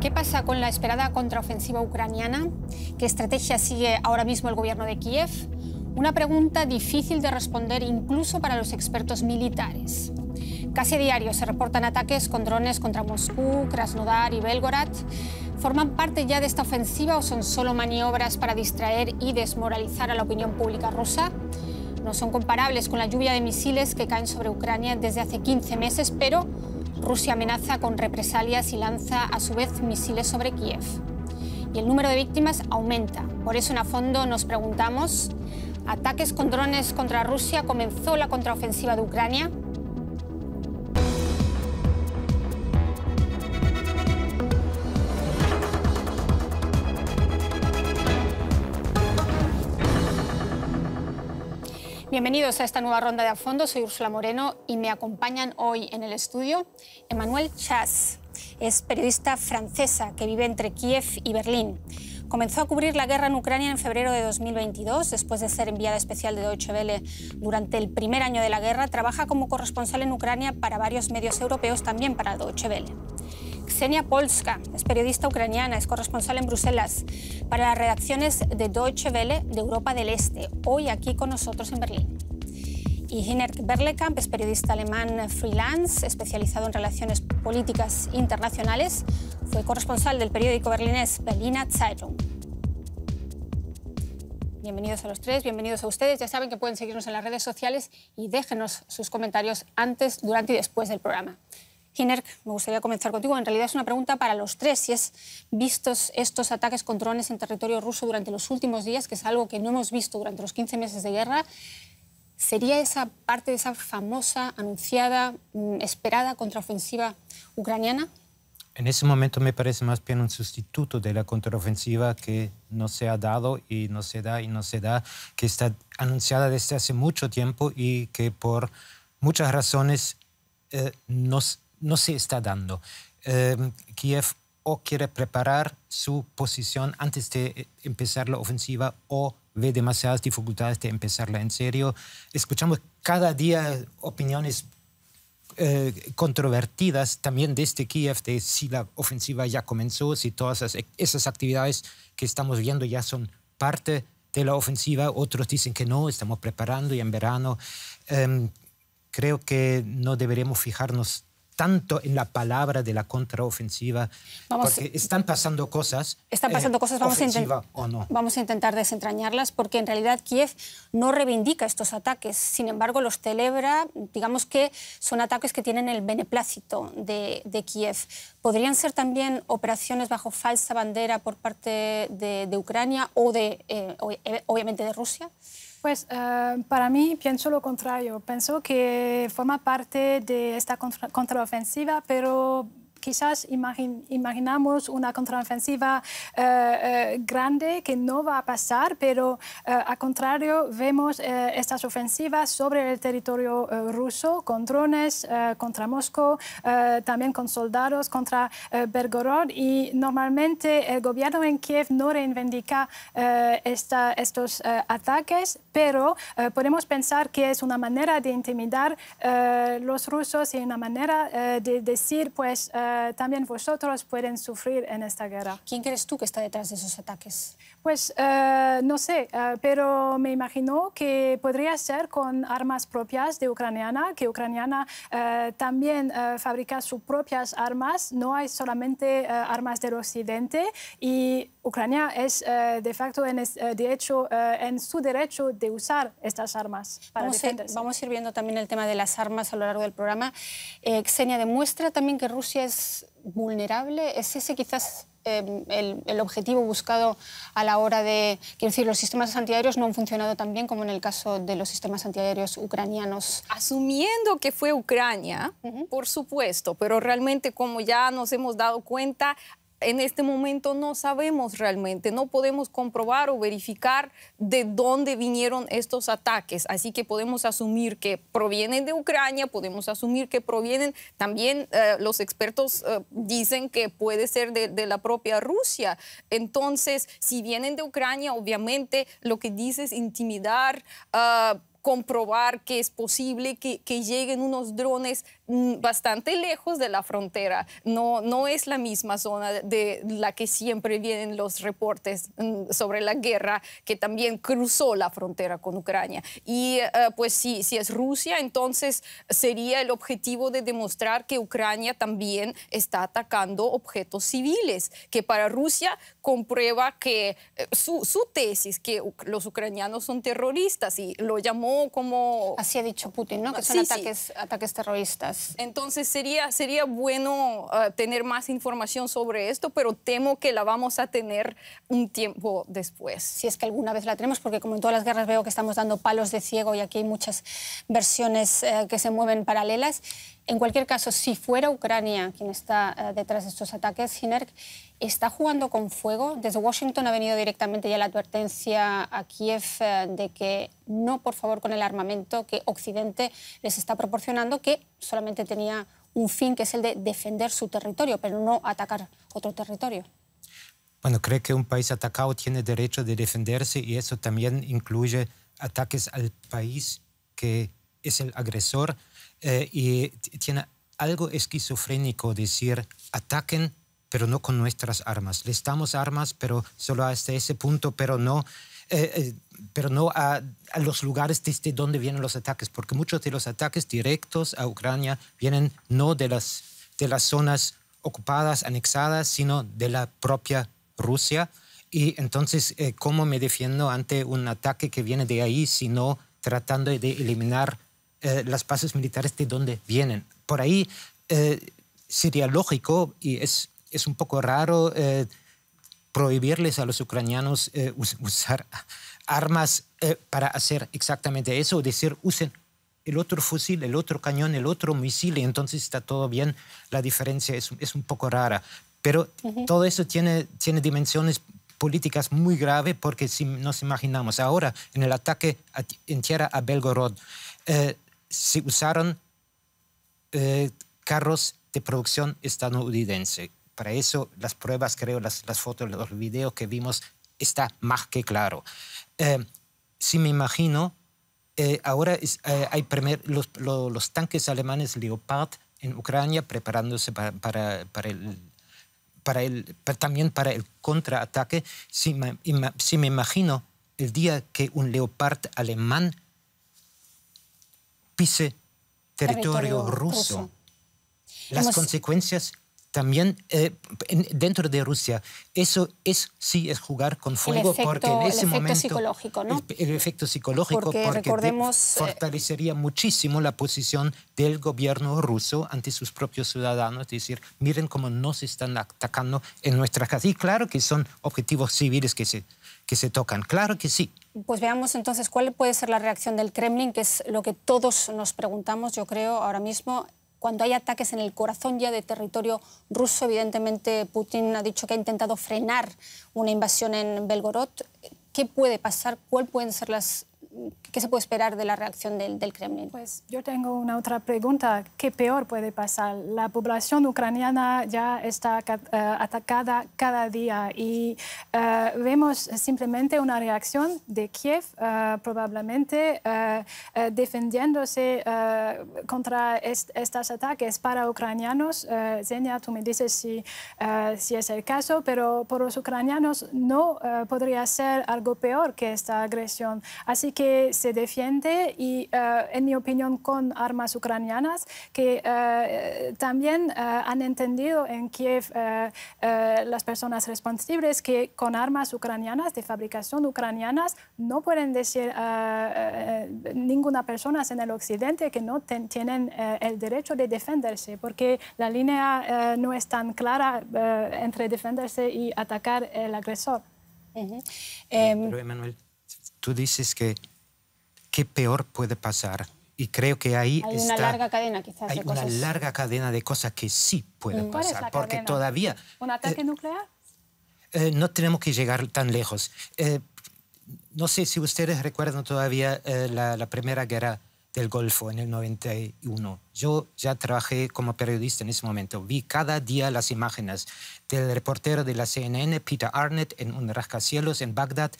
¿Qué pasa con la esperada contraofensiva ucraniana? ¿Qué estrategia sigue ahora mismo el gobierno de Kiev? Una pregunta difícil de responder incluso para los expertos militares. Casi a diario se reportan ataques con drones contra Moscú, Krasnodar y Belgorod. ¿Forman parte ya de esta ofensiva o son solo maniobras para distraer y desmoralizar a la opinión pública rusa? No son comparables con la lluvia de misiles que caen sobre Ucrania desde hace 15 meses, pero Rusia amenaza con represalias y lanza a su vez misiles sobre Kiev. Y el número de víctimas aumenta. Por eso en a fondo nos preguntamos, ¿ataques con drones contra Rusia comenzó la contraofensiva de Ucrania? Bienvenidos a esta nueva ronda de A Fondo. Soy Úrsula Moreno y me acompañan hoy en el estudio Emmanuel Chas. Es periodista francesa que vive entre Kiev y Berlín. Comenzó a cubrir la guerra en Ucrania en febrero de 2022. Después de ser enviada especial de Deutsche Welle durante el primer año de la guerra, trabaja como corresponsal en Ucrania para varios medios europeos, también para Deutsche Welle. Ksenia Polska es periodista ucraniana, es corresponsal en Bruselas para las redacciones de Deutsche Welle de Europa del Este, hoy aquí con nosotros en Berlín. Y Hinert Berlekamp es periodista alemán freelance, especializado en relaciones políticas internacionales, fue corresponsal del periódico berlinés Berliner Zeitung. Bienvenidos a los tres, bienvenidos a ustedes. Ya saben que pueden seguirnos en las redes sociales y déjenos sus comentarios antes, durante y después del programa. Ginerk, me gustaría comenzar contigo. En realidad es una pregunta para los tres. Si es vistos estos ataques con drones en territorio ruso durante los últimos días, que es algo que no hemos visto durante los 15 meses de guerra, ¿sería esa parte de esa famosa, anunciada, mm, esperada contraofensiva ucraniana? En ese momento me parece más bien un sustituto de la contraofensiva que no se ha dado y no se da y no se da, que está anunciada desde hace mucho tiempo y que por muchas razones eh, nos no se está dando. Em, Kiev o quiere preparar su posición antes de eh, empezar la ofensiva o ve demasiadas dificultades de empezarla en serio. Escuchamos cada día opiniones eh, controvertidas también desde Kiev de si la ofensiva ya comenzó, si todas e, esas, actividades que estamos viendo ya son parte de la ofensiva, otros dicen que no, estamos preparando y en verano. Em, creo que no deberemos fijarnos tanto en la palabra de la contraofensiva, porque están pasando cosas. Están pasando eh, cosas, vamos a, o no. vamos a intentar desentrañarlas, porque en realidad Kiev no reivindica estos ataques, sin embargo los celebra, digamos que son ataques que tienen el beneplácito de, Kiev. ¿Podrían ser también operaciones bajo falsa bandera por parte de, Ucrania o, de, eh, eh, obviamente de Rusia? Pues eh, para mí pienso lo contrario. Pienso que forma parte de esta contraofensiva, pero quizás imaginamos una contraofensiva eh, eh, grande que no va a pasar, pero eh, al contrario vemos estas ofensivas sobre el territorio ruso con drones contra Moscú, también con soldados contra Bergorod y normalmente el gobierno en Kiev no reivindica estos ataques, pero podemos pensar que es una manera de intimidar los rusos y una manera de decir pues también vosotros pueden sufrir en esta guerra. ¿Quién crees tú que está detrás de esos ataques? Pues eh, no sé, eh, pero me imagino que podría ser con armas propias de Ucraniana, que Ucraniana eh, también fabrica sus propias armas, no hay solamente armas del occidente y Ucrania es de facto, en de hecho, en su derecho de usar estas armas para vamos A vamos a ir viendo también el tema de las armas a lo largo del programa. Xenia, ¿demuestra también que Rusia es vulnerable? ¿Es ese quizás Em, el, objetivo buscado a la hora de... Quiero decir, los sistemas antiaéreos no han funcionado tan bien como en el caso de los sistemas antiaéreos ucranianos. Asumiendo que fue Ucrania, por supuesto, pero realmente como ya nos hemos dado cuenta, en este momento no sabemos realmente, no podemos comprobar o verificar de dónde vinieron estos ataques. Así que podemos asumir que provienen de Ucrania, podemos asumir que provienen, también eh, los expertos eh, dicen que puede ser de, la propia Rusia. Entonces, si vienen de Ucrania, obviamente lo que dice es intimidar. Ah, comprobar que es posible que, que, lleguen unos drones Mm, bastante lejos de la frontera. No, no es la misma zona de la que siempre vienen los reportes mm, sobre la guerra que también cruzó la frontera con Ucrania. Y eh, pues sí, si es Rusia, entonces sería el objetivo de demostrar que Ucrania también está atacando objetos civiles, que para Rusia comprueba que eh, su, tesis, que los ucranianos son terroristas, y lo llamó como... Así ha dicho Putin, ¿no? Que ah, son ataques terroristas. Entonces sería, sería bueno ah, tener más información sobre esto, pero temo que la vamos a tener un tiempo después. Si es que alguna vez la tenemos, porque como en todas las guerras veo que estamos dando palos de ciego y aquí hay muchas versiones eh, que se mueven paralelas. En cualquier caso, si fuera Ucrania quien está eh, detrás de estos ataques, ¿Sinerg está jugando con fuego. Desde Washington ha venido directamente ya la advertencia a Kiev eh, de que no, por favor, con el armamento que Occidente les está proporcionando, que solamente tenía un fin, que es el de defender su territorio, pero no atacar otro territorio. Bueno, cree que un país atacado tiene derecho de defenderse y eso también incluye ataques al país que es el agresor. Eh, y tiene algo esquizofrénico decir ataquen pero no con nuestras armas. Les damos armas, pero solo hasta ese punto, pero no, eh, eh, pero no a, los lugares desde donde vienen los ataques, porque muchos de los ataques directos a Ucrania vienen no de las, de las zonas ocupadas, anexadas, sino de la propia Rusia. Y entonces, ¿cómo me defiendo ante un ataque que viene de ahí, sino tratando de eliminar eh, las bases militares de dónde vienen. Por ahí eh, sería lógico y es, es un poco raro eh, prohibirles a los ucranianos usar armas para hacer exactamente eso, decir usen el otro fusil, el otro cañón, el otro misil y entonces está todo bien. La diferencia es, un poco rara. Pero todo eso tiene, tiene dimensiones políticas muy graves porque si nos imaginamos ahora en el ataque en tierra a Belgorod, se usaron eh, carros de producción estadounidense. Para eso las pruebas, creo, las, las fotos, los videos que vimos, está más que claro. Eh, si me imagino, eh, ahora hay primer, los, los, tanques alemanes Leopard en Ucrania preparándose para, para, para el para el, también para el contraataque, si, si, me imagino el día que un leopard alemán territorio, ruso. Las consecuencias también eh, dentro de Rusia. Eso es sí es jugar con fuego porque en ese el momento psicológico, ¿no? el, efecto psicológico porque, recordemos, eh, fortalecería muchísimo la posición del gobierno ruso ante sus propios ciudadanos, es decir, miren cómo nos están atacando en nuestra casa. Y claro que son objetivos civiles que se que se tocan, claro que sí. Pues veamos entonces cuál puede ser la reacción del Kremlin, que es lo que todos nos preguntamos, yo creo, ahora mismo cuando hay ataques en el corazón ya de territorio ruso. Evidentemente, Putin ha dicho que ha intentado frenar una invasión en Belgorod. ¿Qué puede pasar? ¿Cuáles pueden ser las ¿Qué se puede esperar de la reacción del, Kremlin? Pues yo tengo una otra pregunta. ¿Qué peor puede pasar? La población ucraniana ya está eh, atacada cada día y eh, vemos simplemente una reacción de Kiev eh, probablemente defendiéndose contra estos ataques para ucranianos. Zenia, tú me dices si, si es el caso, pero por los ucranianos no podría ser algo peor que esta agresión. Así que que se defiende y, eh, en mi opinión, con armas ucranianas, que eh, también eh, han entendido en Kiev las personas responsables que con armas ucranianas, de fabricación ucranianas, no pueden decir ninguna persona en el occidente que no tienen el derecho de defenderse, porque la línea no es tan clara entre defenderse y atacar al agresor. Em, pero Emanuel, tú dices que ¿qué peor puede pasar? Y creo que ahí hay está, una larga cadena, quizás. de cosas. una larga cadena de cosas que sí pueden pasar, porque todavía. ¿Un eh, ataque nuclear? Eh, no tenemos que llegar tan lejos. Eh, no sé si ustedes recuerdan todavía la, la, primera guerra del Golfo en el 91. Yo ya trabajé como periodista en ese momento. Vi cada día las imágenes del reportero de la CNN, Peter Arnett, en un rascacielos en Bagdad,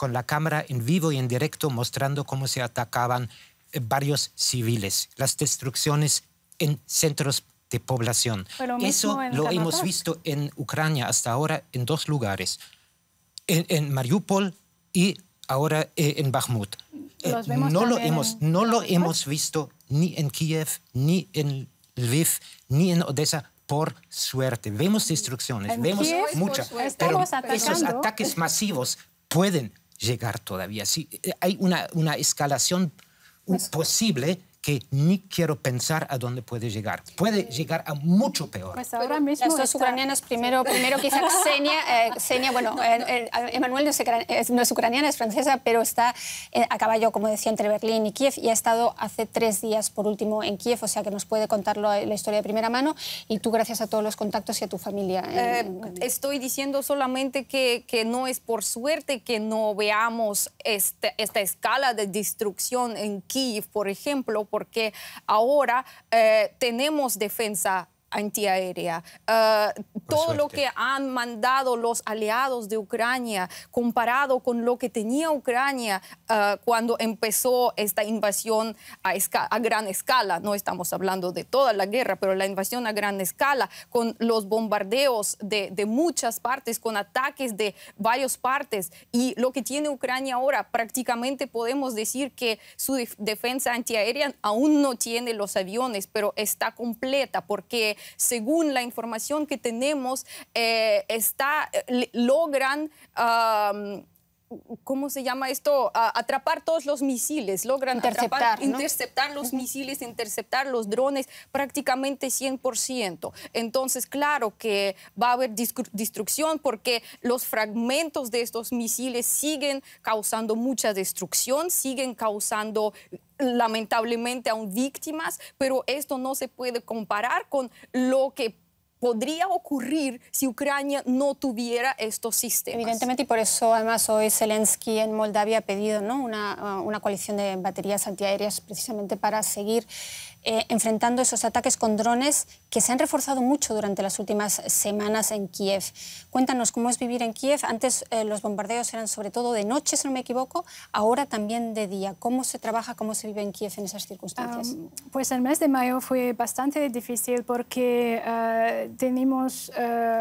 con la cámara en vivo y en directo mostrando cómo se atacaban eh, varios civiles, las destrucciones en centros de población. Eso lo hemos visto en Ucrania hasta ahora en dos lugares, en, en Mariupol y ahora eh, en Bakhmut. Eh, no lo, hemos, no lo hemos visto ni en Kiev, ni en Lviv, ni en Odessa, por suerte. Vemos destrucciones, vemos muchas, pero esos ataques masivos pueden llegar todavía. Sí, eh, hay una, una escalación pues posible que ni quiero pensar a dónde puede llegar. Puede llegar a mucho peor. Pues ahora mismo Estos primero, primero eh, Xenia, bueno, eh, eh, Emanuel no es, ucraniana, es francesa, pero está a caballo, como decía, entre Berlín y Kiev y ha estado hace tres días, por último, en Kiev, o sea que nos puede contar la, historia de primera mano y tú gracias a todos los contactos y a tu familia. Estoy diciendo solamente que, que, no es por suerte que no veamos este, esta escala de destrucción en Kiev, por ejemplo, porque ahora eh, tenemos defensa antiaérea, ah, todo lo que han mandado los aliados de Ucrania comparado con lo que tenía Ucrania ah, cuando empezó esta invasión a, gran escala, no estamos hablando de toda la guerra, pero la invasión a gran escala, con los bombardeos de, de muchas partes, con ataques de varias partes, y lo que tiene Ucrania ahora, prácticamente podemos decir que su defensa antiaérea aún no tiene los aviones, pero está completa porque según la información que tenemos, eh, está, eh, logran... ¿cómo se llama esto? atrapar todos los misiles, logran interceptar, interceptar los misiles, interceptar los drones prácticamente 100%. Entonces, claro que va a haber destrucción porque los fragmentos de estos misiles siguen causando mucha destrucción, siguen causando lamentablemente aún víctimas, pero esto no se puede comparar con lo que podría ocurrir si Ucrania no tuviera estos sistemas. Evidentemente, y por eso además hoy Zelensky en Moldavia ha pedido ¿no? una, coalición de baterías antiaéreas precisamente para seguir eh, enfrentando esos ataques con drones que se han reforzado mucho durante las últimas semanas en Kiev. Cuéntanos cómo es vivir en Kiev. Antes eh, los bombardeos eran sobre todo de noche, si no me equivoco, ahora también de día. ¿Cómo se trabaja, cómo se vive en Kiev en esas circunstancias? pues el mes de mayo fue bastante difícil porque eh, tenemos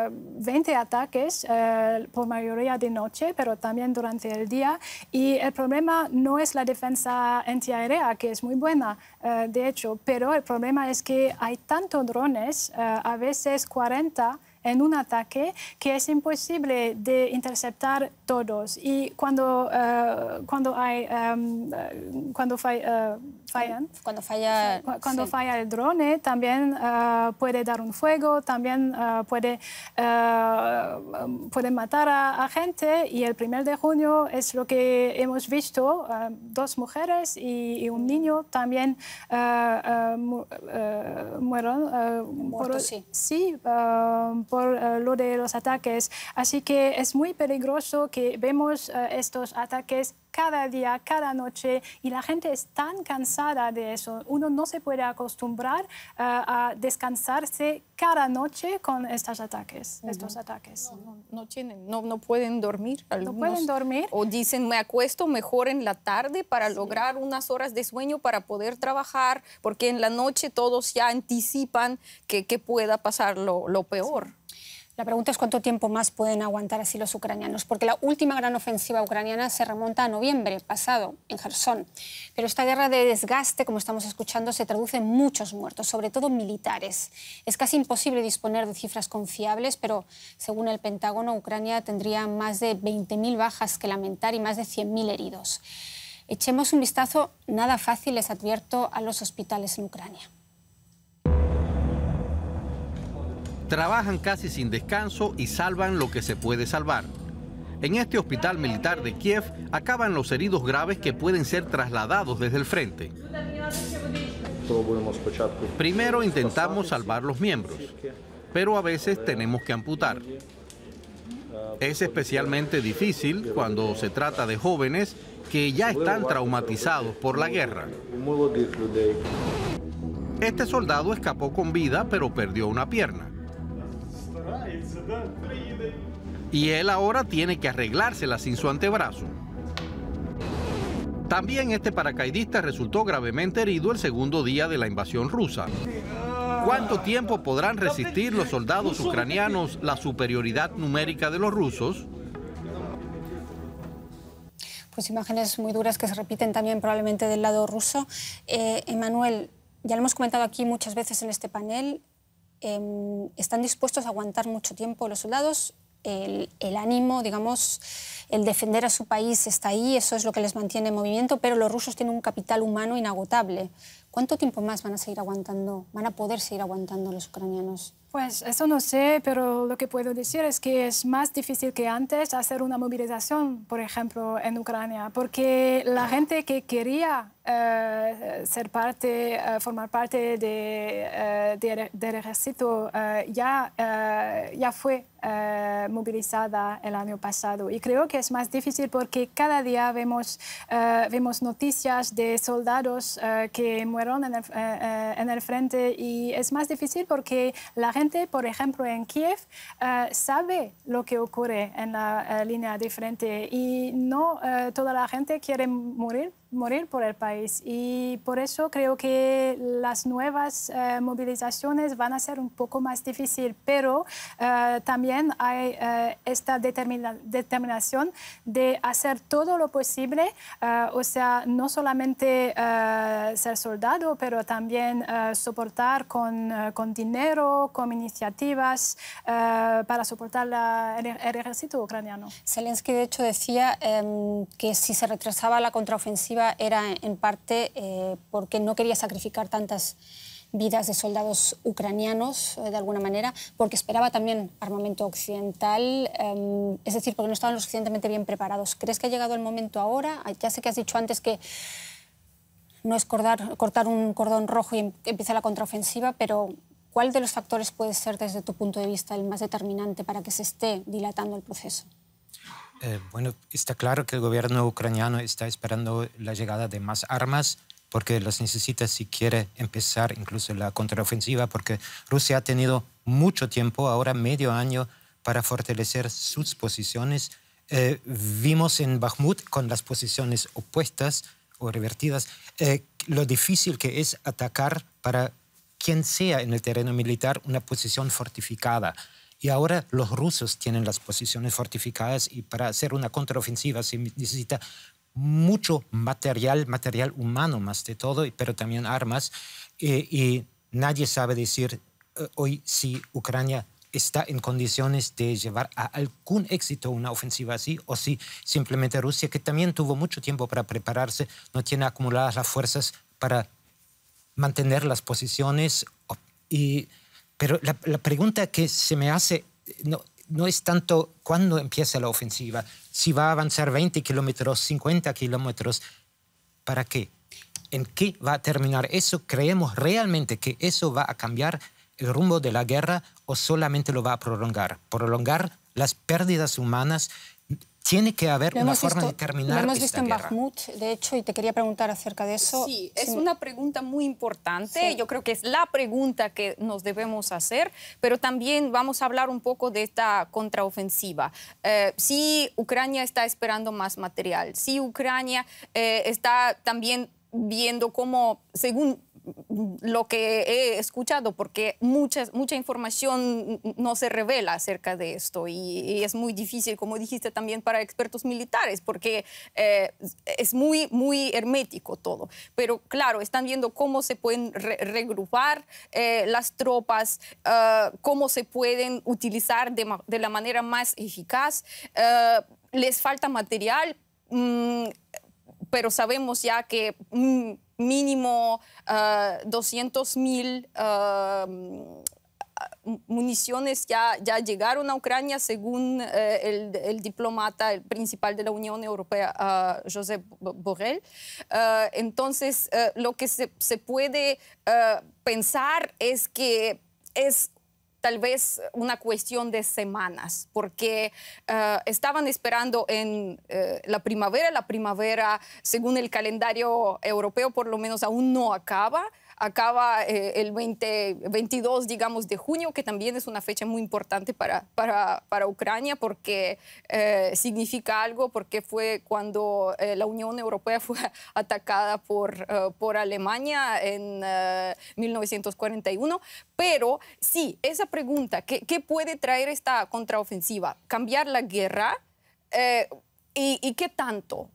20 eh, ataques, por mayoría de noche, pero también durante el día. Y el problema no es la defensa antiaérea, que es muy buena. Eh, de hecho, pero el problema es que hay tantos drones, eh, a veces 40 en un ataque que es imposible de interceptar todos. Y cuando, eh, cuando, hay, em, eh, cuando falla, eh, fallan, cuando falla, cuando falla el drone, también puede dar un fuego, también puede, puede matar a, gente. Y el 1 de junio es lo que hemos visto, dos mujeres y, un niño también mu mueron. sí. sí por eh, lo de los ataques. Así que es muy peligroso que vemos eh, estos ataques cada día, cada noche, y la gente es tan cansada de eso. Uno no se puede acostumbrar eh, a descansarse cada noche con estos ataques. estos ataques. No, tienen, no, no pueden dormir. no pueden dormir. O dicen, me acuesto mejor en la tarde para lograr unas horas de sueño para poder trabajar, porque en la noche todos ya anticipan que, pueda pasar lo, peor. La pregunta es cuánto tiempo más pueden aguantar así los ucranianos, porque la última gran ofensiva ucraniana se remonta a noviembre pasado, en Gerson. Pero esta guerra de desgaste, como estamos escuchando, se traduce en muchos muertos, sobre todo militares. Es casi imposible disponer de cifras confiables, pero según el Pentágono, Ucrania tendría más de 20.000 bajas que lamentar y más de 100.000 heridos. Echemos un vistazo, nada fácil, les advierto, a los hospitales en Ucrania. Trabajan casi sin descanso y salvan lo que se puede salvar. En este hospital militar de Kiev acaban los heridos graves que pueden ser trasladados desde el frente. Primero intentamos salvar los miembros, pero a veces tenemos que amputar. Es especialmente difícil cuando se trata de jóvenes que ya están traumatizados por la guerra. Este soldado escapó con vida, pero perdió una pierna. Y él ahora tiene que arreglársela sin su antebrazo. También este paracaidista resultó gravemente herido el segundo día de la invasión rusa. ¿Cuánto tiempo podrán resistir los soldados ucranianos la superioridad numérica de los rusos? Pues imágenes muy duras que se repiten también probablemente del lado ruso. Emanuel, eh, ya lo hemos comentado aquí muchas veces en este panel, Em, están dispuestos a aguantar mucho tiempo los soldados. El, el, ánimo, digamos, el defender a su país está ahí, eso es lo que les mantiene en movimiento, pero los rusos tienen un capital humano inagotable. ¿Cuánto tiempo más van a seguir aguantando, van a poder seguir aguantando los ucranianos? Pues eso no sé, pero lo que puedo decir es que es más difícil que antes hacer una movilización, por ejemplo, en Ucrania, porque la gente que quería eh, ser parte, eh, formar parte de, eh, del ejército ya, ya fue eh, movilizada el año pasado. Y creo que es más difícil porque cada día vemos, eh, vemos noticias de soldados eh, que mueren en el, en el, frente y es más difícil porque la gente, por ejemplo, en Kiev sabe lo que ocurre en la línea de frente y no toda la gente quiere morir morir por el país. Y por eso creo que las nuevas eh, movilizaciones van a ser un poco más difícil, pero eh, también hay eh, esta determinación de hacer todo lo posible, o sea, no solamente ser soldado, pero también soportar con, con, dinero, con iniciativas para soportar el, el, ejército ucraniano. Zelensky, de hecho, decía em, que si se retrasaba la contraofensiva, era en parte eh, porque no quería sacrificar tantas vidas de soldados ucranianos, eh, de alguna manera, porque esperaba también armamento occidental, em, es decir, porque no estaban lo suficientemente bien preparados. ¿Crees que ha llegado el momento ahora? Ah, ya sé que has dicho antes que no es cortar, cortar un cordón rojo y em, empieza la contraofensiva, pero ¿cuál de los factores puede ser desde tu punto de vista el más determinante para que se esté dilatando el proceso? Eh, bueno, está claro que el gobierno ucraniano está esperando la llegada de más armas porque las necesita si quiere empezar incluso la contraofensiva, porque Rusia ha tenido mucho tiempo, ahora medio año, para fortalecer sus posiciones. Eh, vimos en Bakhmut con las posiciones opuestas o revertidas eh, lo difícil que es atacar para quien sea en el terreno militar una posición fortificada. Y ahora los rusos tienen las posiciones fortificadas y para hacer una contraofensiva se necesita mucho material, material humano más de todo, pero también armas. Eh, y nadie sabe decir eh, hoy si Ucrania está en condiciones de llevar a algún éxito una ofensiva así o si simplemente Rusia, que también tuvo mucho tiempo para prepararse, no tiene acumuladas las fuerzas para mantener las posiciones y pero la, pregunta que se me hace no, no es tanto cuándo empieza la ofensiva, si va a avanzar 20 kilómetros, 50 kilómetros, ¿para qué? ¿En qué va a terminar eso? ¿Creemos realmente que eso va a cambiar el rumbo de la guerra o solamente lo va a prolongar? Prolongar las pérdidas humanas tiene que haber una forma de terminar Lo hemos visto en Bakhmut, de hecho, y te quería preguntar acerca de eso. Sí, es una pregunta muy importante. Yo creo que es la pregunta que nos debemos hacer, pero también vamos a hablar un poco de esta contraofensiva. Eh, si Ucrania está esperando más material, si Ucrania eh, está también viendo cómo, según lo que he escuchado, porque mucha mucha información no se revela acerca de esto y, es muy difícil, como dijiste también, para expertos militares, porque eh, es muy, muy hermético todo. Pero claro, están viendo cómo se pueden regrupar eh, las tropas, eh, cómo se pueden utilizar de, la manera más eficaz. les falta material, mm, pero sabemos ya que... Mm, mínimo 200.000 ah, 200 mil ah, mm, ah, municiones ya, ya llegaron a Ucrania, según eh, el, diplomata el principal de la Unión Europea, uh, Josep Borrell. entonces, eh, lo que se, se puede pensar es que es tal vez una cuestión de semanas, porque eh, estaban esperando en eh, la primavera, la primavera, según el calendario europeo, por lo menos aún no acaba, acaba eh, el 22, digamos, de junio, que también es una fecha muy importante para, para, para Ucrania porque eh, significa algo, porque fue cuando eh, la Unión Europea fue atacada por, por Alemania en 1941. Pero sí, esa pregunta, ¿qué, puede traer esta contraofensiva? ¿Cambiar la guerra? ¿Y qué tanto?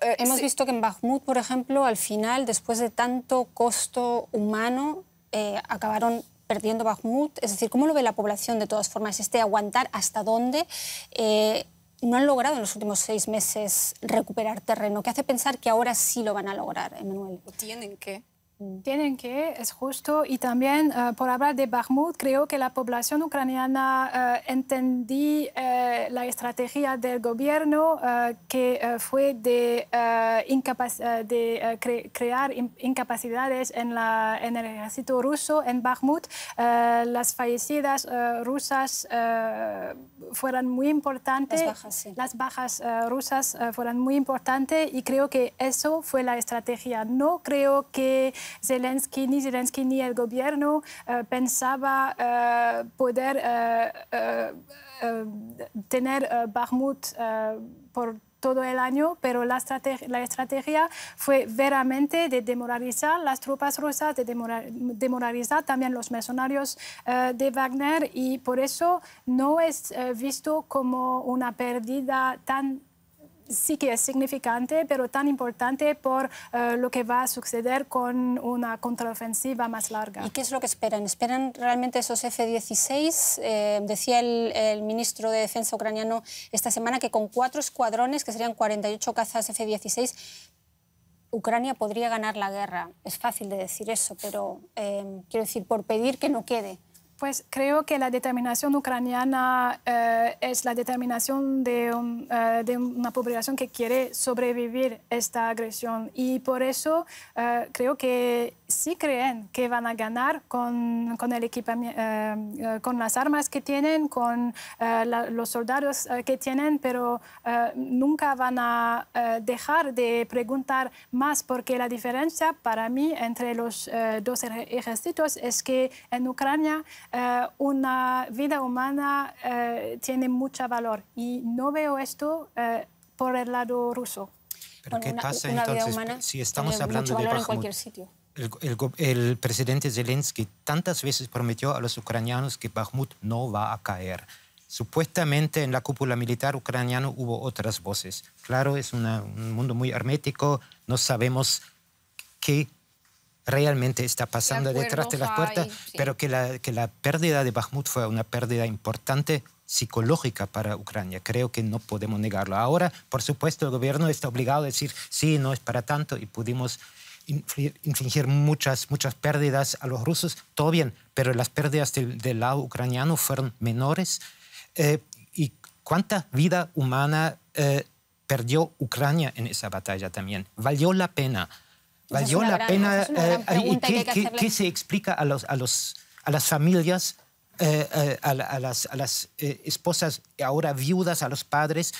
Eh, Hemos visto que en Bakhmut, por ejemplo, al final, después de tanto costo humano, eh, acabaron perdiendo Bakhmut. Es decir, ¿cómo lo ve la población de todas formas? Este aguantar hasta dónde eh, no han logrado en los últimos seis meses recuperar terreno. que hace pensar que ahora sí lo van a lograr, Emanuel? Tienen que. Mm. Tienen que, es justo. Y también, eh, por hablar de Bakhmut, creo que la población ucraniana eh, entendí eh, la estrategia del gobierno que fue de, crear incapacidades en, la, el ejército ruso en Bakhmut. las fallecidas rusas fueron muy importantes. Las bajas, rusas fueron muy importantes y creo que eso fue la estrategia. No creo que... Zelensky, ni Zelensky ni el gobierno eh, pensaba eh, poder eh, tener Bakhmut por todo el año, pero la estrategia, fue veramente de demoralizar las tropas rusas, de demoralizar también los mercenarios de Wagner y por eso no es visto como una pérdida tan sí que es significante, pero tan importante por eh, lo que va a suceder con una contraofensiva más larga. ¿Y qué es lo que esperan? ¿Esperan realmente esos F-16? Eh, decía el, ministro de Defensa ucraniano esta semana que con cuatro escuadrones, que serían 48 cazas F-16, Ucrania podría ganar la guerra. Es fácil de decir eso, pero eh, quiero decir, por pedir que no quede. Pues creo que la determinación ucraniana eh, es la determinación eh, de, una población que quiere sobrevivir esta agresión y por eso eh, creo que sí creen que van a ganar con, el equipamiento, con las armas que tienen, con los soldados que tienen, pero nunca van a dejar de preguntar más porque la diferencia para mí entre los dos ejércitos es que en Ucrania eh, una vida humana eh, tiene mucho valor y no veo esto eh, por el lado ruso. ¿Pero qué pasa entonces si estamos hablando de Bakhmut? El, presidente Zelensky tantas veces prometió a los ucranianos que Bakhmut no va a caer. Supuestamente en la cúpula militar ucraniana hubo otras voces. Claro, es un mundo muy hermético, no sabemos qué realmente está pasando detrás de las puertas, pero que la, que la pérdida de Bakhmut fue una pérdida importante psicológica para Ucrania. Creo que no podemos negarlo. Ahora, por supuesto, el gobierno está obligado a decir, sí, no es para tanto y pudimos infligir muchas, muchas pérdidas a los rusos, todo bien, pero las pérdidas del, lado ucraniano fueron menores. Eh, ¿Y cuánta vida humana eh, perdió Ucrania en esa batalla también? ¿Valió la pena? ¿Valió la pena? Eh, eh, ¿Y qué, que se explica a, los, a, los, a las familias, eh, las, a las esposas ahora viudas, a los padres,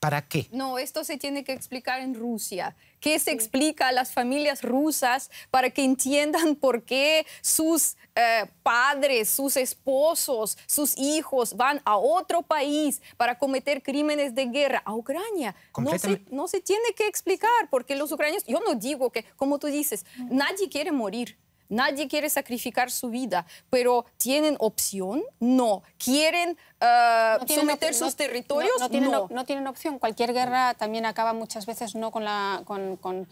¿Para qué? No, esto se tiene que explicar en Rusia. ¿Qué se explica a las familias rusas para que entiendan por qué sus eh, padres, sus esposos, sus hijos van a otro país para cometer crímenes de guerra? A Ucrania. No se, no se tiene que explicar porque los ucranianos, yo no digo que, como tú dices, mm. nadie quiere morir. Nadie quiere sacrificar su vida, pero ¿tienen opción? No. ¿Quieren eh, someter sus territorios? No tienen, no, tienen, opción. Cualquier guerra también acaba muchas veces no con la... con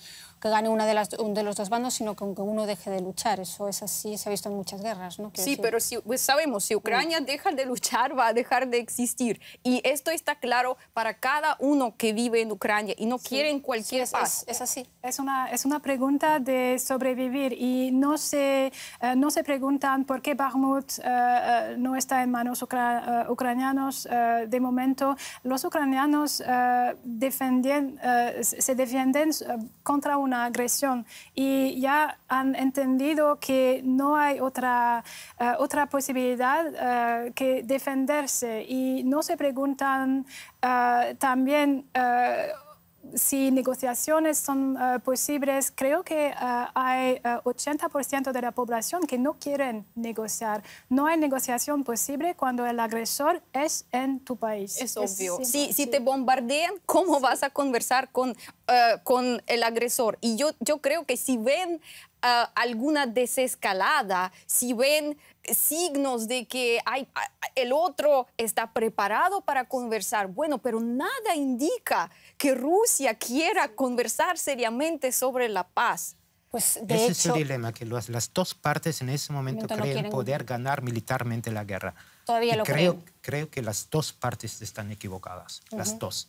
que gane una de las, de los dos bandos, sino que uno deje de luchar. Eso es así, se ha visto en muchas guerras. ¿no? sí, pero si, pues, sabemos, si Ucrania mm. deja de luchar, va a dejar de existir. Y esto está claro para cada uno que vive en Ucrania y no quiere quieren cualquier es, paz. Es, así. Es una, es una pregunta de sobrevivir y no se, eh, no se preguntan por qué Bakhmut eh, eh, no está en manos ucranianos de momento. Los ucranianos se defienden contra una agresión y ya han entendido que no hay otra, eh, otra posibilidad eh, que defenderse y no se preguntan eh, también si negociaciones son eh, posibles, creo que eh, hay 80% eh, de la población que no quieren negociar. No hay negociación posible cuando el agresor es en tu país. Es, obvio. si, te bombardean, ¿cómo vas a conversar con, con el agresor? Y yo, yo creo que si ven alguna desescalada, si ven signos de que el otro está preparado para conversar, bueno, pero nada indica que Rusia quiera conversar seriamente sobre la paz. Pues de Ese es el dilema, que las dos partes en ese momento, creen poder ganar militarmente la guerra. Todavía lo creo, creen. Creo que las dos partes están equivocadas, las dos.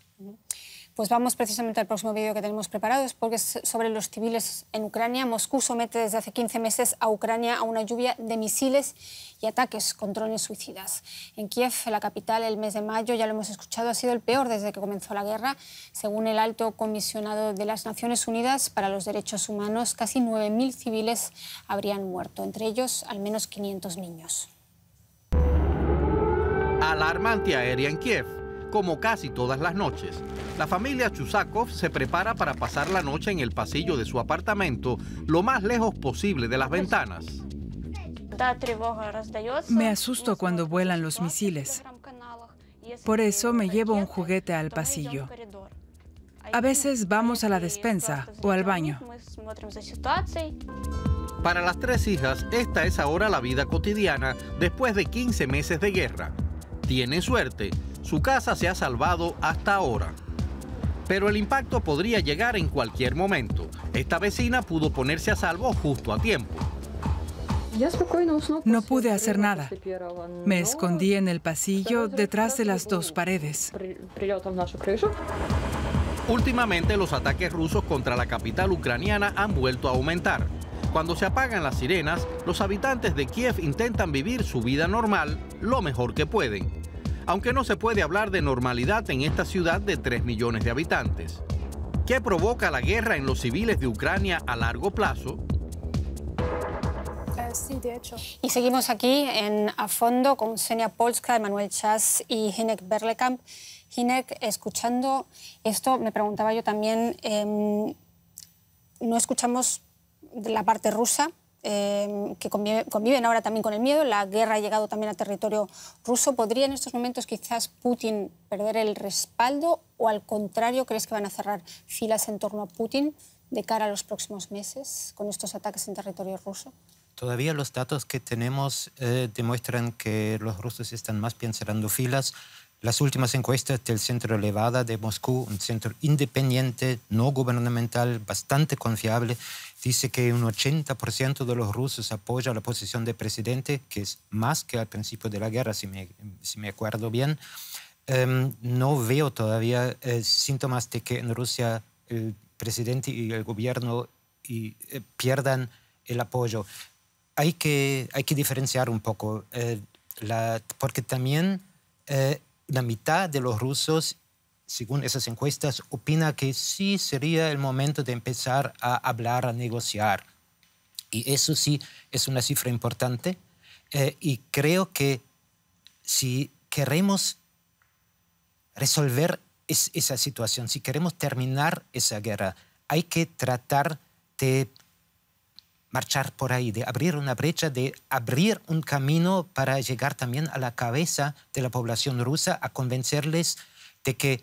Pues vamos precisamente al próximo vídeo que tenemos preparado, es porque sobre los civiles en Ucrania. Moscú somete desde hace 15 meses a Ucrania a una lluvia de misiles y ataques con drones suicidas. En Kiev, la capital, el mes de mayo, ya lo hemos escuchado, ha sido el peor desde que comenzó la guerra. Según el alto comisionado de las Naciones Unidas para los Derechos Humanos, casi 9.000 civiles habrían muerto, entre ellos al menos 500 niños. alarmante aérea en Kiev como casi todas las noches, la familia Chusakov se prepara para pasar la noche en el pasillo de su apartamento lo más lejos posible de las ventanas. Me asusto cuando vuelan los misiles. Por eso me llevo un juguete al pasillo. A veces vamos a la despensa o al baño. Para las tres hijas, esta es ahora la vida cotidiana después de 15 meses de guerra tiene suerte, su casa se ha salvado hasta ahora. Pero el impacto podría llegar en cualquier momento. Esta vecina pudo ponerse a salvo justo a tiempo. No pude hacer nada. Me escondí en el pasillo detrás de las dos paredes. Últimamente los ataques rusos contra la capital ucraniana han vuelto a aumentar. Cuando se apagan las sirenas, los habitantes de Kiev intentan vivir su vida normal lo mejor que pueden, aunque no se puede hablar de normalidad en esta ciudad de 3 millones de habitantes. ¿Qué provoca la guerra en los civiles de Ucrania a largo plazo? Eh, sí, de hecho. Y seguimos aquí en A Fondo con Senia Polska, Emanuel Chas y Hinek Berlekamp. Hinek, escuchando esto, me preguntaba yo también, em, no escuchamos de la parte rusa, Em, que conviven ahora también con el miedo, la guerra ha llegado también a territorio ruso, ¿podría en estos momentos quizás Putin perder el respaldo o al contrario crees que van a cerrar filas en torno a Putin de cara a los próximos meses con estos ataques en territorio ruso? Todavía los datos que tenemos eh, demuestran que los rusos están más bien cerrando filas las últimas encuestas del Centro Levada de Moscú, un centro independiente, no gubernamental, bastante confiable, dice que un 80% de los rusos apoya la posición del presidente, que es más que al principio de la guerra, si me, acuerdo bien. Em, no veo todavía eh, síntomas de que en Rusia el presidente y el gobierno y, eh, pierdan el apoyo. Hay que, hay que diferenciar un poco, eh, la, porque también la mitad de los rusos, según esas encuestas, opina que sí sería el momento de empezar a hablar, a negociar. Y eso sí es una cifra importante. Eh, y creo que si queremos resolver esa situación, si queremos terminar esa guerra, hay que tratar de marchar por ahí, de abrir una brecha, de abrir un camino para llegar también a la cabeza de la población rusa, a convencerles de que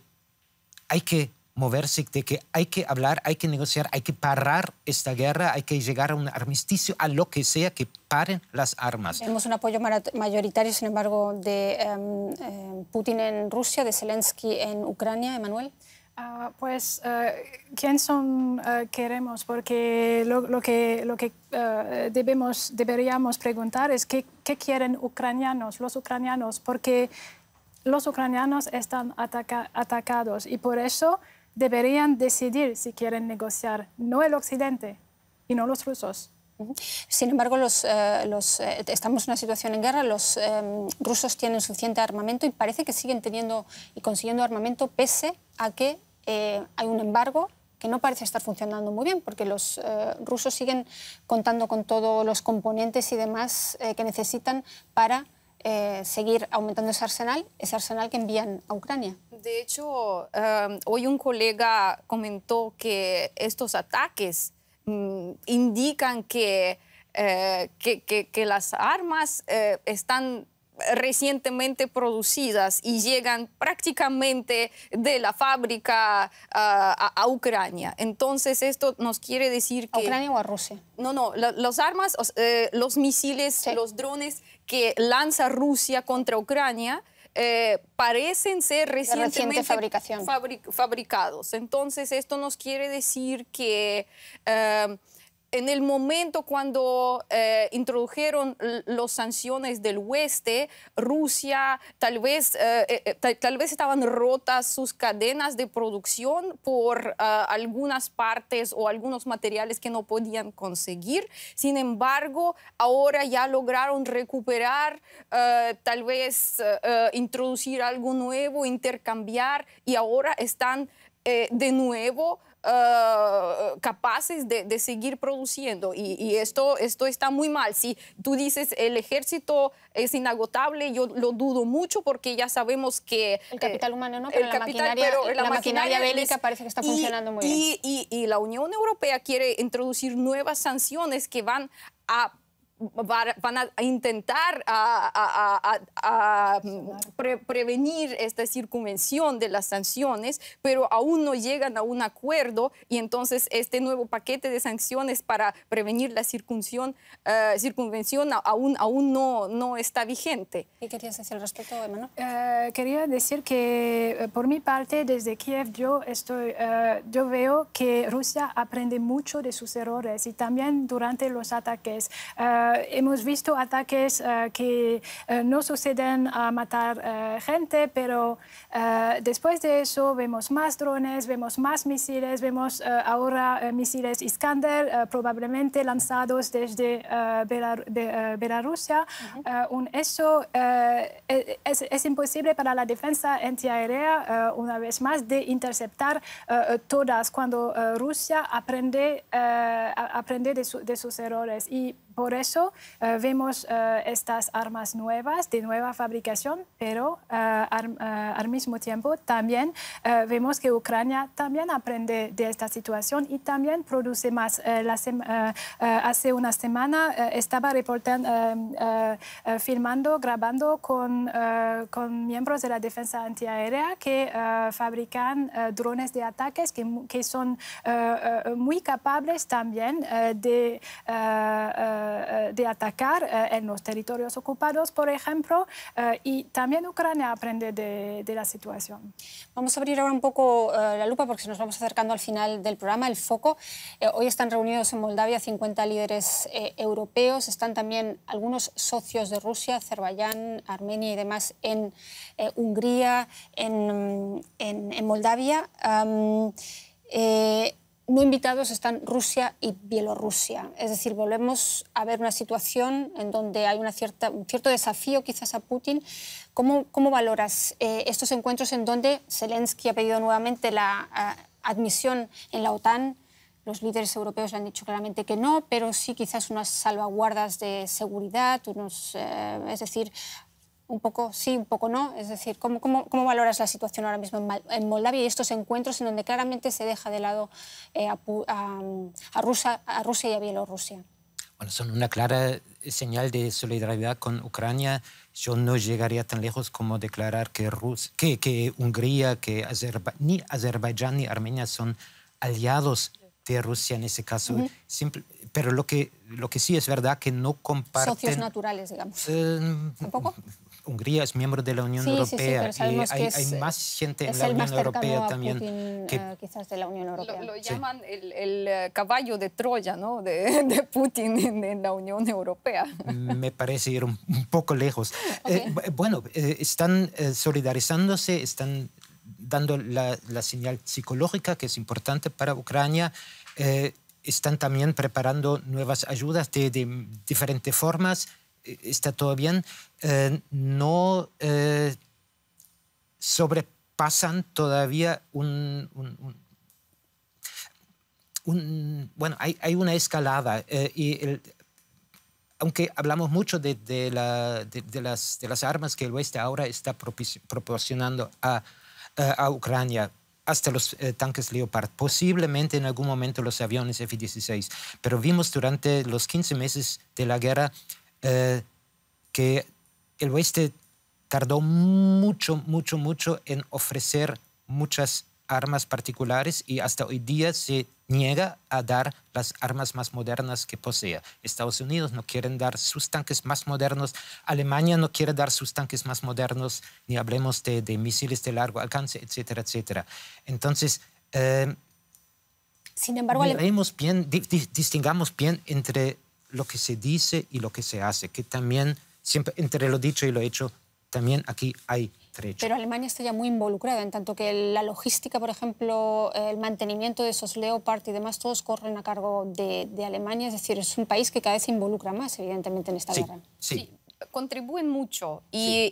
hay que moverse, de que hay que hablar, hay que negociar, hay que parar esta guerra, hay que llegar a un armisticio, a lo que sea que paren las armas. Tenemos un apoyo mayoritario, sin embargo, de em, em, Putin en Rusia, de Zelensky en Ucrania, Emanuel. Ah, pues, eh, ¿quién son eh, queremos? Porque lo, que, lo que eh, debemos, deberíamos preguntar es ¿qué, quieren ucranianos, los ucranianos, porque los ucranianos están atacados y por eso deberían decidir si quieren negociar, no el occidente y no los rusos. Sin embargo, los, eh, eh, estamos en una situación en guerra, los eh, rusos tienen suficiente armamento y parece que siguen teniendo y consiguiendo armamento pese a que hay un embargo que no parece estar funcionando muy bien, porque los rusos siguen contando con todos los componentes y demás que necesitan para seguir aumentando ese arsenal, ese arsenal que envían a Ucrania. De hecho, hoy un colega comentó que estos ataques Mm, indican eh, que, que, las armas eh, están recientemente producidas y llegan prácticamente de la fábrica ah, a, Ucrania. Entonces esto nos quiere decir que... ¿A Ucrania o a Rusia? No, no, los armas, eh, los misiles, los drones que lanza Rusia contra Ucrania eh, parecen ser recientemente fabricados. Entonces, esto nos quiere decir que... Eh, en el momento cuando eh, introdujeron las sanciones del oeste, Rusia tal vez, eh, eh, tal, vez estaban rotas sus cadenas de producción por algunas partes o algunos materiales que no podían conseguir. Sin embargo, ahora ya lograron recuperar, tal vez introducir algo nuevo, intercambiar y ahora están de nuevo eh, capaces de, seguir produciendo y, esto, esto está muy mal. Si tú dices el ejército es inagotable, yo lo dudo mucho porque ya sabemos que... El eh, capital humano no, pero, la, maquinaria, la, maquinaria, bélica parece que está funcionando muy y, bien. y la Unión Europea quiere introducir nuevas sanciones que van a van a intentar a, prevenir esta circunvención de las sanciones, pero aún no llegan a un acuerdo y entonces este nuevo paquete de sanciones para prevenir la eh, circunvención aún, aún no, no está vigente. ¿Qué querías decir al respecto, Emmanuel? Eh, quería decir que eh, por mi parte, desde Kiev yo, estoy, yo veo que Rusia aprende mucho de sus errores y también durante los ataques. Eh, hemos visto ataques eh, que eh, no suceden a matar gente, pero después de eso vemos más drones, vemos más misiles, vemos ahora misiles Iskander, probablemente lanzados desde Bielorrusia. eso e, es, imposible para la defensa antiaérea, una vez más, de interceptar todas cuando Rusia aprende, aprende de, de, sus errores. Y por eso eh, vemos eh, estas armas nuevas de nueva fabricación, pero eh, al, mismo tiempo también vemos que Ucrania también aprende de esta situación y también produce más. La hace una semana estaba reportando, filmando, grabando con, con, miembros de la defensa antiaérea que fabrican drones de ataques que, que son muy capaces también de eh, eh, de atacar eh, en los territorios ocupados, por ejemplo, y también Ucrania aprende de, la situación. Vamos a abrir ahora un poco la lupa porque nos vamos acercando al final del programa, el foco. hoy están reunidos en Moldavia 50 líderes europeos, están también algunos socios de Rusia, Azerbaiyán, Armenia y demás en Hungría, en, en, Moldavia no invitados están Rusia y Bielorrusia. Es decir, volvemos a ver una situación en donde hay un cierto desafío quizás a Putin. ¿Cómo, valoras eh, estos encuentros en donde Zelensky ha pedido nuevamente la eh, admisión en la OTAN? Los líderes europeos le han dicho claramente que no, pero sí quizás unas salvaguardas de seguridad, unos, eh, es decir, un poco sí, un poco no. Es decir, ¿cómo, cómo, cómo valoras la situación ahora mismo en, Moldavia y estos encuentros en donde claramente se deja de lado eh, a, Rusia, a Rusia y a Bielorrusia? Bueno, son una clara señal de solidaridad con Ucrania. Yo no llegaría tan lejos como declarar que, que, que Hungría, que ni Azerbaiyán ni Armenia son aliados de Rusia en ese caso. Simple, pero lo que, lo que sí es verdad que no comparten... Socios naturales, digamos. Eh, ¿Un poco? Hungría es miembro de la Unión Europea y hay, más gente en la Unión Europea también. que... Eh, quizás de la Unión Europea. Lo, llaman el, eh, caballo de Troya, ¿no? De, Putin en, la Unión Europea. Me parece ir un, poco lejos. Eh, bueno, están solidarizándose, están dando la, señal psicológica que es importante para Ucrania están también preparando nuevas ayudas de, de diferentes formas. Eh, está todo bien, eh, no eh, sobrepasan todavía un, bueno, hay, hay, una escalada y aunque hablamos mucho de, la, de, las, de las armas que el oeste ahora está proporcionando a, a, Ucrania, hasta los tanques Leopard, posiblemente en algún momento los aviones F-16, pero vimos durante los 15 meses de la guerra eh, que el oeste tardó mucho, mucho, mucho en ofrecer muchas armas particulares y hasta hoy día se niega a dar las armas más modernas que posee Estados Unidos no quieren dar sus tanques más modernos, Alemania no quiere dar sus tanques más modernos, ni hablemos de, de misiles de largo alcance, etcétera, etcétera. Entonces, eh, sin embargo, distingamos bien entre lo que se dice y lo que se hace, que también siempre entre lo dicho y lo hecho, también aquí hay trecho. Pero Alemania está ya muy involucrada, en tanto que la logística, por ejemplo, el mantenimiento de esos Leopard y demás, todos corren a cargo de, Alemania, es decir, es un país que cada vez se involucra más, evidentemente, en esta guerra. sí. sí contribuyen mucho y,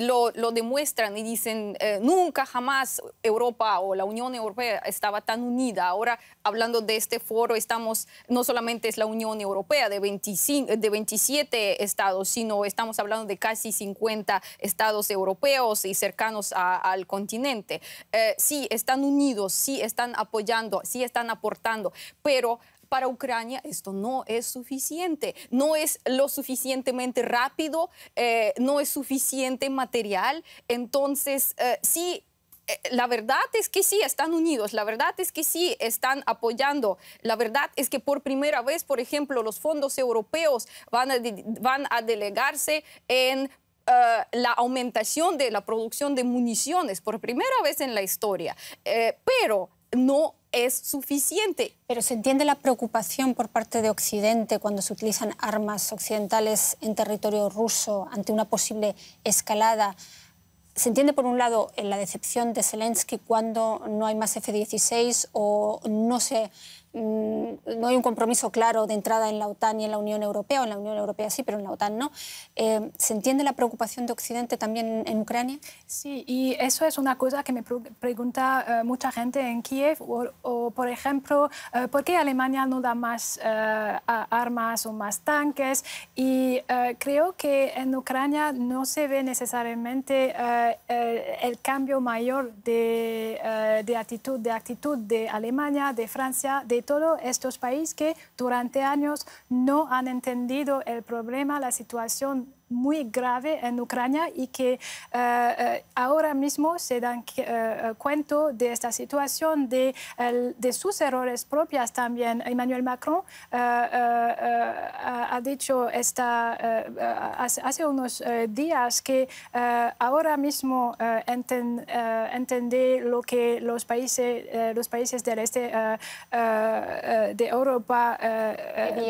lo, demuestran y dicen, eh, nunca jamás Europa o la Unión Europea estaba tan unida. Ahora, hablando de este foro, estamos, no solamente es la Unión Europea de, 25, de 27 estados, sino estamos hablando de casi 50 estados europeos y cercanos al continente. Eh, sí, están unidos, sí están apoyando, sí están aportando, pero para Ucrania esto no es suficiente, no es lo suficientemente rápido, eh, no es suficiente material. Entonces, eh, sí, eh, la verdad es que sí, están unidos, la verdad es que sí, están apoyando, la verdad es que por primera vez, por ejemplo, los fondos europeos van a, delegarse en la aumentación de la producción de municiones por primera vez en la historia. pero no es suficiente. Pero se entiende la preocupación por parte de Occidente cuando se utilizan armas occidentales en territorio ruso ante una posible escalada. Se entiende, por un lado, la decepción de Zelensky cuando no hay más F-16 o no se Mm, no hay un compromiso claro de entrada en la OTAN y en la Unión Europea, o en la Unión Europea sí, pero en la OTAN no. Eh, ¿Se entiende la preocupación de Occidente también en Ucrania? Sí, y eso es una cosa que me pregunta eh, mucha gente en Kiev, o, por ejemplo, eh, ¿por qué Alemania no da más armas o más tanques? Y creo que en Ucrania no se ve necesariamente el cambio mayor de, de, actitud, de actitud de Alemania, de Francia, de todo estos países que durante años no han entendido el problema, la situación muy grave en Ucrania y que eh, eh, ahora mismo se dan eh, cuenta de esta situación, de, sus errores propios también. Emmanuel Macron ha dicho esta, hace, unos días que ahora mismo entiende lo que los países, los países del este de Europa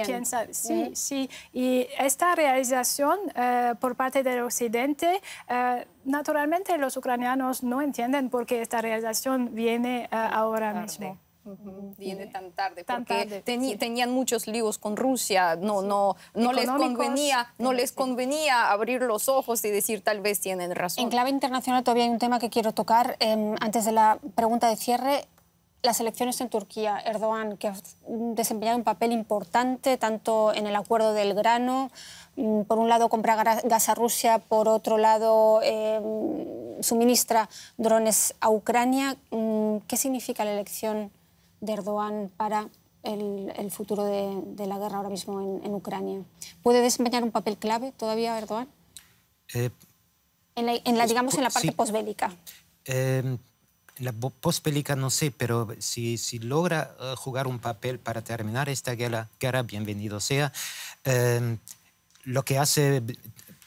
piensan. Sí, sí. Y esta realización... Eh, por parte del Occidente, eh, naturalmente los ucranianos no entienden por qué esta realización viene eh, ahora mismo. Viene tan tarde, porque tenían muchos líos con Rusia, no, no, no les convenía, no les convenía abrir los ojos y decir tal vez tienen razón. En clave internacional todavía hay un tema que quiero tocar em, antes de la pregunta de cierre las elecciones en Turquía, Erdogan, que ha desempeñado un papel importante tanto en el acuerdo del grano Mm, por un lado compra gas a Rusia, por otro lado em, suministra drones a Ucrania. Mm, ¿Qué significa la elección de Erdogan para el, futuro de, la guerra ahora mismo en, Ucrania? ¿Puede desempeñar un papel clave todavía Erdogan? Eh, en, la, digamos, en la parte posbélica. Eh, em, la postbélica no sé, pero si, si, logra eh, jugar un papel para terminar esta guerra, bienvenido sea. Em, lo que hace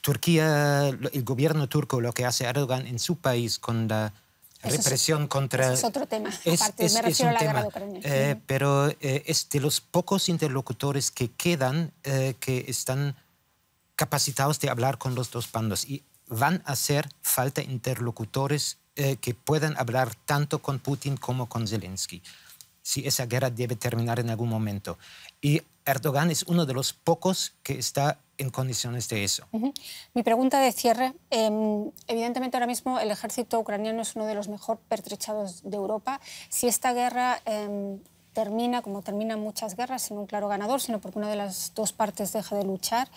Turquía, el gobierno turco, lo que hace Erdogan en su país con la represión contra... Es otro tema, es, aparte, me refiero a la tema. guerra de Ucrania. Eh, pero este es de los pocos interlocutores que quedan eh, que están capacitados de hablar con los dos bandos y van a ser falta interlocutores que puedan hablar tanto con Putin como con Zelensky si esa guerra debe terminar en algún momento. Y Erdogan es uno de los pocos que está en condiciones de eso. Mi pregunta de cierre. Em, evidentemente ahora mismo el ejército ucraniano es uno de los mejor pertrechados de Europa. Si esta guerra em, termina, como terminan muchas guerras, sin un claro ganador, sino porque una de las dos partes deja de luchar.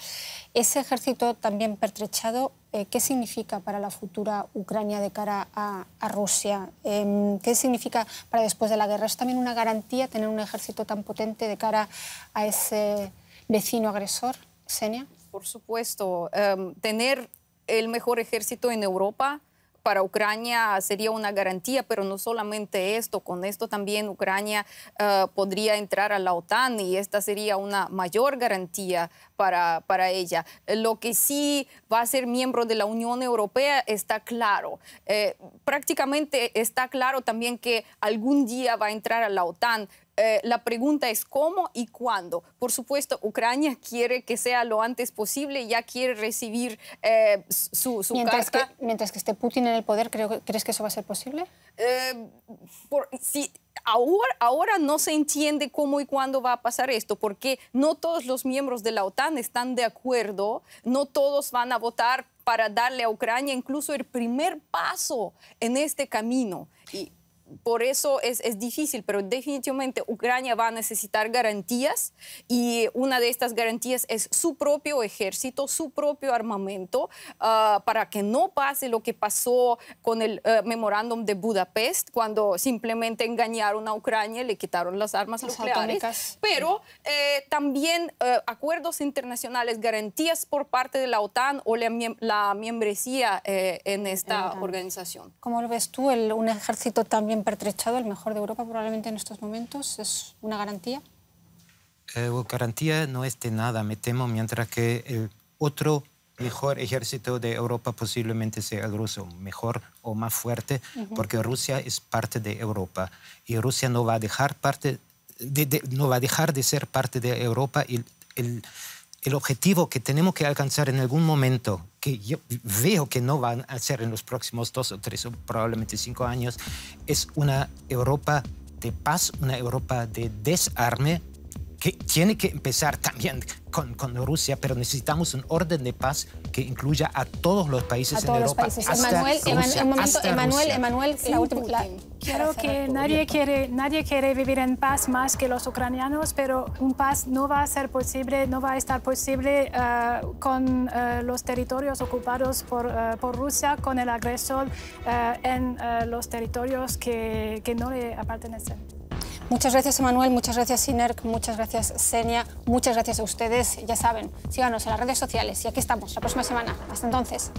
Ese ejército también pertrechado, eh, ¿qué significa para la futura Ucrania de cara a, Rusia? Em, ¿Qué significa para después de la guerra? ¿Es también una garantía tener un ejército tan potente de cara a ese vecino agresor, Senia. Por supuesto, em, tener el mejor ejército en Europa para Ucrania sería una garantía, pero no solamente esto, con esto también Ucrania eh, podría entrar a la OTAN y esta sería una mayor garantía para, para ella. Lo que sí va a ser miembro de la Unión Europea está claro. Eh, prácticamente está claro también que algún día va a entrar a la OTAN. Eh, la pregunta es cómo y cuándo. Por supuesto, Ucrania quiere que sea lo antes posible, ya quiere recibir eh, su, su mientras Que, mientras que esté Putin en el poder, ¿crees que eso va a ser posible? Eh, si, Ahora, ahora, no se entiende cómo y cuándo va a pasar esto, porque no todos los miembros de la OTAN están de acuerdo, no todos van a votar para darle a Ucrania incluso el primer paso en este camino. Y por eso es, es, difícil, pero definitivamente Ucrania va a necesitar garantías y una de estas garantías es su propio ejército, su propio armamento, ah, para que no pase lo que pasó con el eh, memorándum de Budapest, cuando simplemente engañaron a Ucrania, y le quitaron las armas nucleares, pero eh, también eh, acuerdos internacionales, garantías por parte de la OTAN o la, membresía en esta organización. ¿Cómo lo ves tú, un ejército también? pertrechado el mejor de Europa probablemente en estos momentos. ¿Es una garantía? Eh, garantía no es de nada, me temo, mientras que el eh, otro mejor ejército de Europa posiblemente sea el ruso, mejor o más fuerte, porque Rusia es parte de Europa y Rusia no va a dejar, parte de, no va a dejar de ser parte de Europa y el, el objetivo que tenemos que alcanzar en algún momento que yo veo que no van a ser en los próximos dos o tres o probablemente cinco años, es una Europa de paz, una Europa de desarme tiene que empezar también con, con, Rusia, pero necesitamos un orden de paz que incluya a todos los países en Europa. Hasta Emanuel, un momento, Emanuel, la última. La... Creo que nadie quiere, nadie quiere vivir en paz más que los ucranianos, pero un paz no va a ser posible, no va a estar posible eh, con eh, los territorios ocupados por, eh, por, Rusia, con el agresor en los territorios que, que no le pertenecen. Muchas gracias, Emanuel. Muchas gracias, INERC. Muchas gracias, Senia. Muchas gracias a ustedes. Ya saben, síganos en las redes sociales y aquí estamos la próxima semana. Hasta entonces.